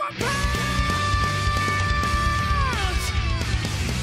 for pain!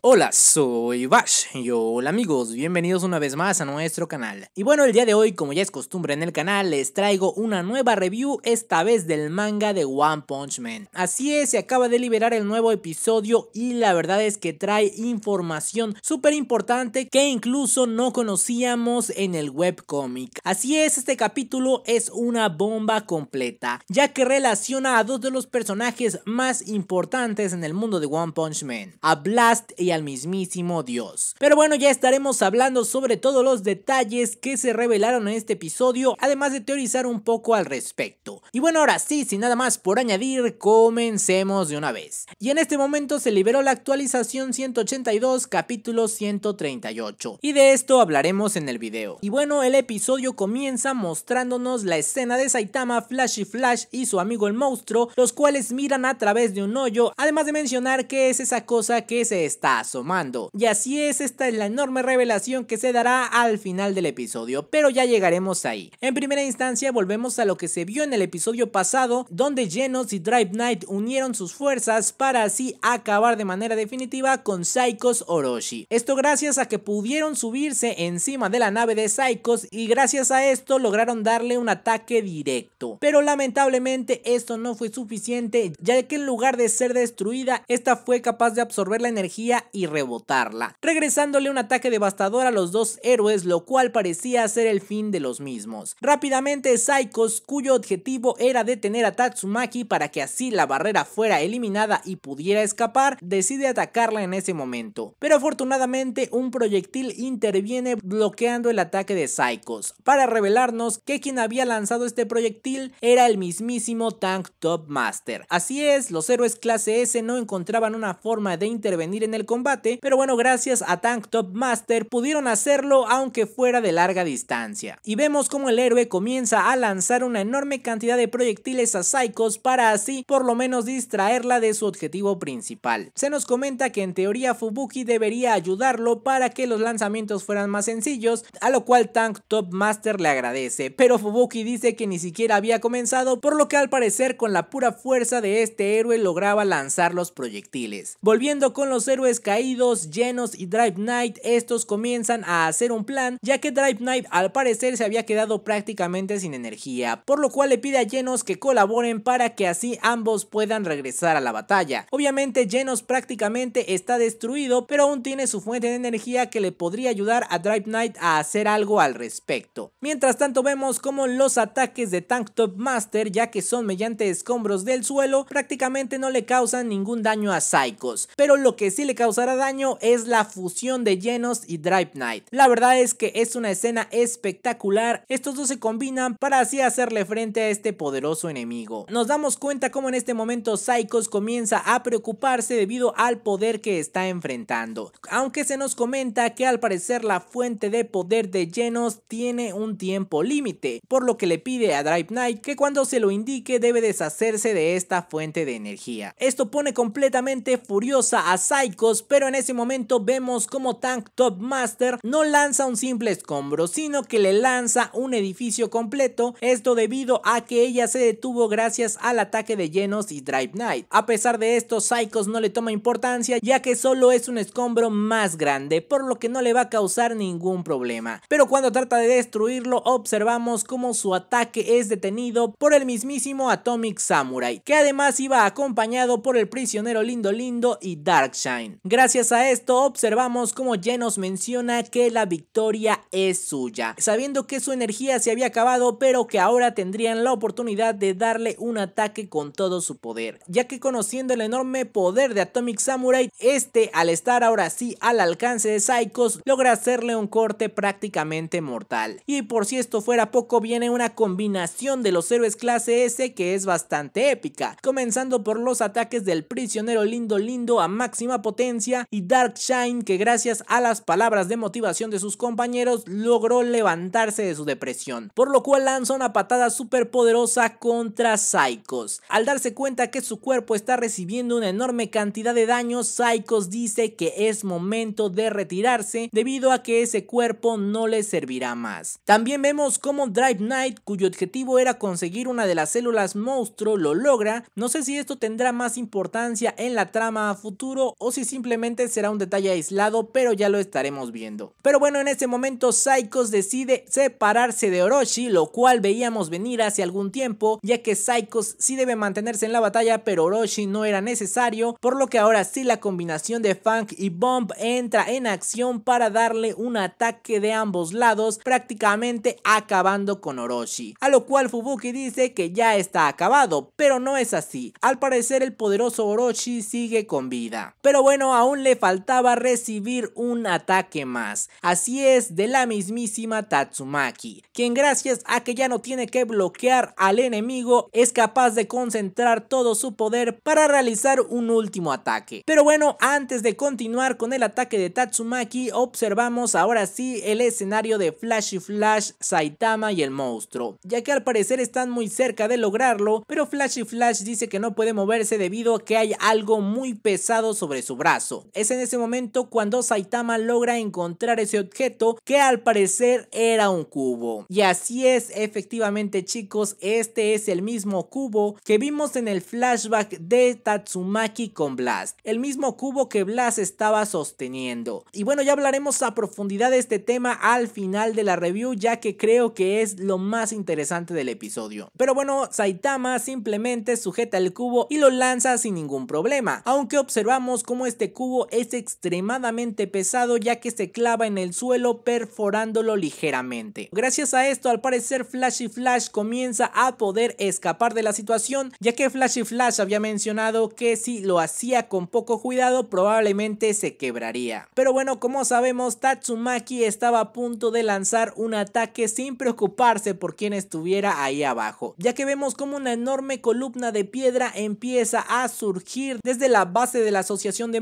Hola, soy Bash. Y hola amigos, bienvenidos una vez más a nuestro canal. Y bueno, el día de hoy, como ya es costumbre en el canal, les traigo una nueva review, esta vez del manga de One Punch Man. Así es, se acaba de liberar el nuevo episodio y la verdad es que trae información súper importante que incluso no conocíamos en el webcomic. Así es, este capítulo es una bomba completa, ya que relaciona a dos de los personajes más importantes en el mundo de One Punch Man, a Blast y al mismísimo Dios. Pero bueno, ya estaremos hablando sobre todos los detalles que se revelaron en este episodio, además de teorizar un poco al respecto. Y bueno, ahora sí, sin nada más por añadir, comencemos de una vez. Y en este momento se liberó la actualización 182, capítulo 138. Y de esto hablaremos en el video. Y bueno, el episodio comienza mostrándonos la escena de Saitama, Flash y Flash y su amigo el monstruo, los cuales miran a través de un hoyo, además de mencionar que es esa cosa que se está asomando. Y así es, esta es la enorme revelación que se dará al final del episodio, pero ya llegaremos ahí. En primera instancia volvemos a lo que se vio en el episodio pasado, donde Genos y Drive Knight unieron sus fuerzas para así acabar de manera definitiva con Psychos Orochi. Esto gracias a que pudieron subirse encima de la nave de Psychos y gracias a esto lograron darle un ataque directo. Pero lamentablemente esto no fue suficiente ya que en lugar de ser destruida, esta fue capaz de absorber la energía y rebotarla, regresándole un ataque devastador a los dos héroes, lo cual parecía ser el fin de los mismos. Rápidamente, Psychos cuyo objetivo era detener a Tatsumaki para que así la barrera fuera eliminada y pudiera escapar, decide atacarla en ese momento. Pero afortunadamente, un proyectil interviene bloqueando el ataque de Psychos para revelarnos que quien había lanzado este proyectil era el mismísimo Tank Top Master. Así es, los héroes clase S no encontraban una forma de intervenir en el combate combate, pero bueno, gracias a Tank Top Master pudieron hacerlo aunque fuera de larga distancia. Y vemos como el héroe comienza a lanzar una enorme cantidad de proyectiles a Psychos para así por lo menos distraerla de su objetivo principal. Se nos comenta que en teoría Fubuki debería ayudarlo para que los lanzamientos fueran más sencillos, a lo cual Tank Top Master le agradece, pero Fubuki dice que ni siquiera había comenzado, por lo que al parecer con la pura fuerza de este héroe lograba lanzar los proyectiles. Volviendo con los héroes caídos, Genos y Drive Knight, estos comienzan a hacer un plan, ya que Drive Knight al parecer se había quedado prácticamente sin energía, por lo cual le pide a Genos que colaboren para que así ambos puedan regresar a la batalla. Obviamente Genos prácticamente está destruido, pero aún tiene su fuente de energía que le podría ayudar a Drive Knight a hacer algo al respecto. Mientras tanto vemos como los ataques de Tank Top Master, ya que son mediante escombros del suelo, prácticamente no le causan ningún daño a Psychos, pero lo que sí le causa daño es la fusión de Genos y Drive Knight. La verdad es que es una escena espectacular, estos dos se combinan para así hacerle frente a este poderoso enemigo. Nos damos cuenta como en este momento Psychos comienza a preocuparse debido al poder que está enfrentando, aunque se nos comenta que al parecer la fuente de poder de Genos tiene un tiempo límite, por lo que le pide a Drive Knight que cuando se lo indique debe deshacerse de esta fuente de energía. Esto pone completamente furiosa a Psychos pero en ese momento vemos como Tank Top Master no lanza un simple escombro, sino que le lanza un edificio completo, esto debido a que ella se detuvo gracias al ataque de Genos y Drive Knight. A pesar de esto, Psychos no le toma importancia ya que solo es un escombro más grande, por lo que no le va a causar ningún problema. Pero cuando trata de destruirlo, observamos como su ataque es detenido por el mismísimo Atomic Samurai, que además iba acompañado por el prisionero Lindo Lindo y Darkshine. Gracias a esto observamos como Genos menciona que la victoria es suya, sabiendo que su energía se había acabado pero que ahora tendrían la oportunidad de darle un ataque con todo su poder, ya que conociendo el enorme poder de Atomic Samurai, este al estar ahora sí al alcance de Psychos logra hacerle un corte prácticamente mortal. Y por si esto fuera poco viene una combinación de los héroes clase S que es bastante épica, comenzando por los ataques del prisionero lindo lindo a máxima potencia y Dark Shine que gracias a las palabras de motivación de sus compañeros logró levantarse de su depresión, por lo cual lanza una patada súper poderosa contra Psychos. Al darse cuenta que su cuerpo está recibiendo una enorme cantidad de daños Psychos dice que es momento de retirarse debido a que ese cuerpo no le servirá más. También vemos cómo Drive Knight, cuyo objetivo era conseguir una de las células monstruo, lo logra. No sé si esto tendrá más importancia en la trama a futuro o si simplemente será un detalle aislado, pero ya lo estaremos viendo. Pero bueno, en ese momento Psychos decide separarse de Orochi, lo cual veíamos venir hace algún tiempo, ya que Psychos sí debe mantenerse en la batalla, pero Orochi no era necesario, por lo que ahora sí la combinación de Funk y Bomb entra en acción para darle un ataque de ambos lados, prácticamente acabando con Orochi. A lo cual Fubuki dice que ya está acabado, pero no es así. Al parecer el poderoso Orochi sigue con vida. Pero bueno, aún le faltaba recibir un ataque más. Así es, de la mismísima Tatsumaki, quien gracias a que ya no tiene que bloquear al enemigo, es capaz de concentrar todo su poder para realizar un último ataque. Pero bueno, antes de continuar con el ataque de Tatsumaki, observamos ahora sí el escenario de Flashy Flash, Saitama y el monstruo, ya que al parecer están muy cerca de lograrlo, pero Flashy Flash dice que no puede moverse debido a que hay algo muy pesado sobre su brazo es en ese momento cuando Saitama logra encontrar ese objeto que al parecer era un cubo. Y así es, efectivamente chicos, este es el mismo cubo que vimos en el flashback de Tatsumaki con Blast. El mismo cubo que Blast estaba sosteniendo. Y bueno, ya hablaremos a profundidad de este tema al final de la review ya que creo que es lo más interesante del episodio. Pero bueno, Saitama simplemente sujeta el cubo y lo lanza sin ningún problema. Aunque observamos cómo este cubo es extremadamente pesado ya que se clava en el suelo perforándolo ligeramente. Gracias a esto al parecer Flashy Flash comienza a poder escapar de la situación ya que Flashy Flash había mencionado que si lo hacía con poco cuidado probablemente se quebraría. Pero bueno como sabemos Tatsumaki estaba a punto de lanzar un ataque sin preocuparse por quien estuviera ahí abajo ya que vemos como una enorme columna de piedra empieza a surgir desde la base de la asociación de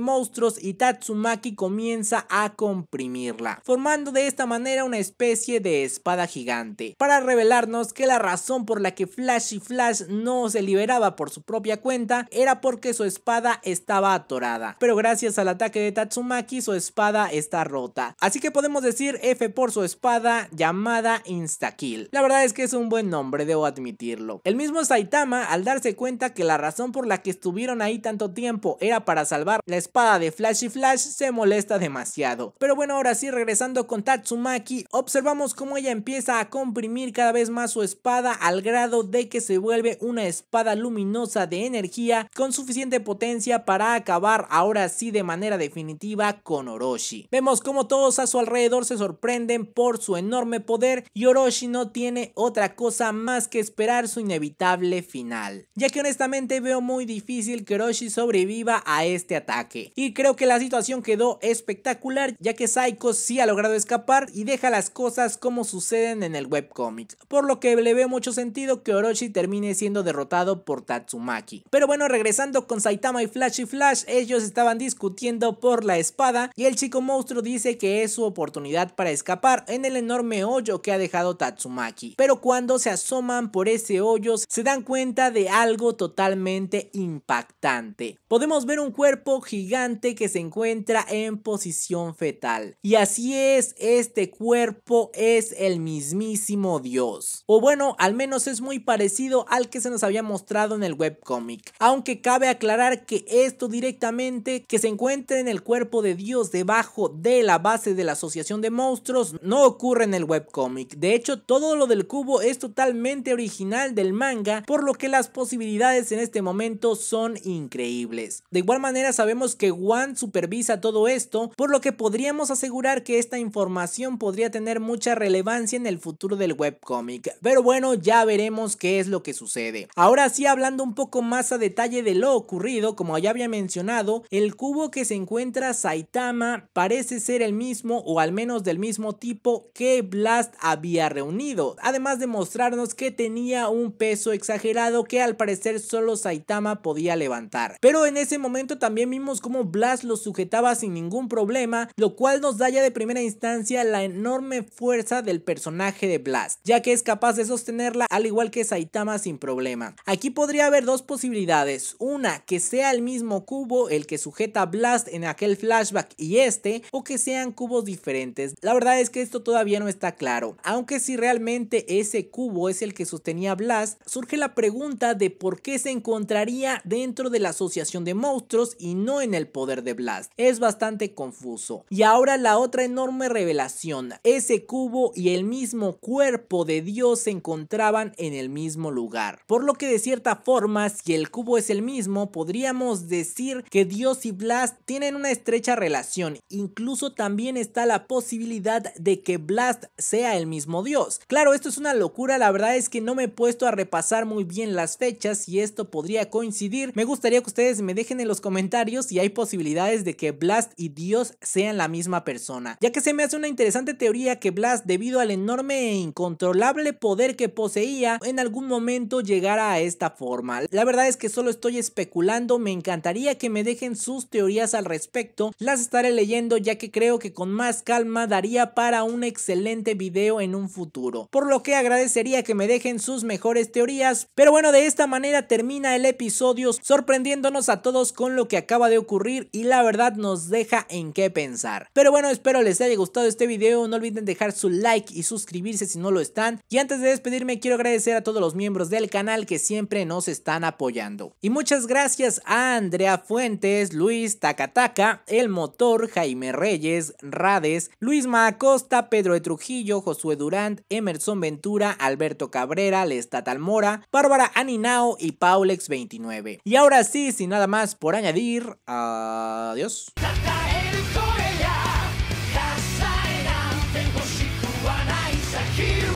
y Tatsumaki comienza a comprimirla, formando de esta manera una especie de espada gigante, para revelarnos que la razón por la que Flash y Flash no se liberaba por su propia cuenta era porque su espada estaba atorada, pero gracias al ataque de Tatsumaki su espada está rota, así que podemos decir F por su espada llamada Instakill. La verdad es que es un buen nombre, debo admitirlo. El mismo Saitama, al darse cuenta que la razón por la que estuvieron ahí tanto tiempo era para salvar la espada de Flash y Flash se molesta demasiado. Pero bueno, ahora sí, regresando con Tatsumaki, observamos cómo ella empieza a comprimir cada vez más su espada al grado de que se vuelve una espada luminosa de energía con suficiente potencia para acabar ahora sí de manera definitiva con Orochi. Vemos cómo todos a su alrededor se sorprenden por su enorme poder y Orochi no tiene otra cosa más que esperar su inevitable final, ya que honestamente veo muy difícil que Orochi sobreviva a este ataque creo que la situación quedó espectacular ya que Saiko sí ha logrado escapar y deja las cosas como suceden en el webcomic, por lo que le ve mucho sentido que Orochi termine siendo derrotado por Tatsumaki. Pero bueno, regresando con Saitama y Flash y Flash, ellos estaban discutiendo por la espada y el chico monstruo dice que es su oportunidad para escapar en el enorme hoyo que ha dejado Tatsumaki. Pero cuando se asoman por ese hoyo se dan cuenta de algo totalmente impactante. Podemos ver un cuerpo gigante que se encuentra en posición fetal. Y así es, este cuerpo es el mismísimo dios. O bueno, al menos es muy parecido al que se nos había mostrado en el webcomic. Aunque cabe aclarar que esto directamente que se encuentra en el cuerpo de dios debajo de la base de la asociación de monstruos no ocurre en el webcomic. De hecho, todo lo del cubo es totalmente original del manga, por lo que las posibilidades en este momento son increíbles. De igual manera sabemos que One supervisa todo esto, por lo que podríamos asegurar que esta información podría tener mucha relevancia en el futuro del webcomic. Pero bueno, ya veremos qué es lo que sucede. Ahora sí, hablando un poco más a detalle de lo ocurrido, como ya había mencionado, el cubo que se encuentra Saitama parece ser el mismo o al menos del mismo tipo que Blast había reunido, además de mostrarnos que tenía un peso exagerado que al parecer solo Saitama podía levantar. Pero en ese momento también vimos cómo Blast lo sujetaba sin ningún problema, lo cual nos da ya de primera instancia la enorme fuerza del personaje de Blast, ya que es capaz de sostenerla al igual que Saitama sin problema. Aquí podría haber dos posibilidades, una que sea el mismo cubo el que sujeta a Blast en aquel flashback y este, o que sean cubos diferentes. La verdad es que esto todavía no está claro, aunque si realmente ese cubo es el que sostenía Blast, surge la pregunta de por qué se encontraría dentro de la asociación de monstruos y no en el poder de Blast. Es bastante confuso. Y ahora la otra enorme revelación. Ese cubo y el mismo cuerpo de Dios se encontraban en el mismo lugar. Por lo que de cierta forma, si el cubo es el mismo, podríamos decir que Dios y Blast tienen una estrecha relación. Incluso también está la posibilidad de que Blast sea el mismo Dios. Claro, esto es una locura, la verdad es que no me he puesto a repasar muy bien las fechas y esto podría coincidir. Me gustaría que ustedes me dejen en los comentarios si hay posibilidades de que Blast y Dios sean la misma persona, ya que se me hace una interesante teoría que Blast, debido al enorme e incontrolable poder que poseía, en algún momento llegara a esta forma. La verdad es que solo estoy especulando, me encantaría que me dejen sus teorías al respecto, las estaré leyendo ya que creo que con más calma daría para un excelente video en un futuro, por lo que agradecería que me dejen sus mejores teorías, pero bueno, de esta manera termina el episodio sorprendiéndonos a todos con lo que acaba de ocurrir y la verdad nos deja en qué pensar. Pero bueno, espero les haya gustado este video, no olviden dejar su like y suscribirse si no lo están. Y antes de despedirme quiero agradecer a todos los miembros del canal que siempre nos están apoyando. Y muchas gracias a Andrea Fuentes, Luis Takataka, El Motor, Jaime Reyes, Rades, Luis Macosta, Pedro de Trujillo, Josué Durant, Emerson Ventura, Alberto Cabrera, Lestatal Mora, Bárbara Aninao y Paulex29. Y ahora sí, sin nada más por añadir, ah, Adiós.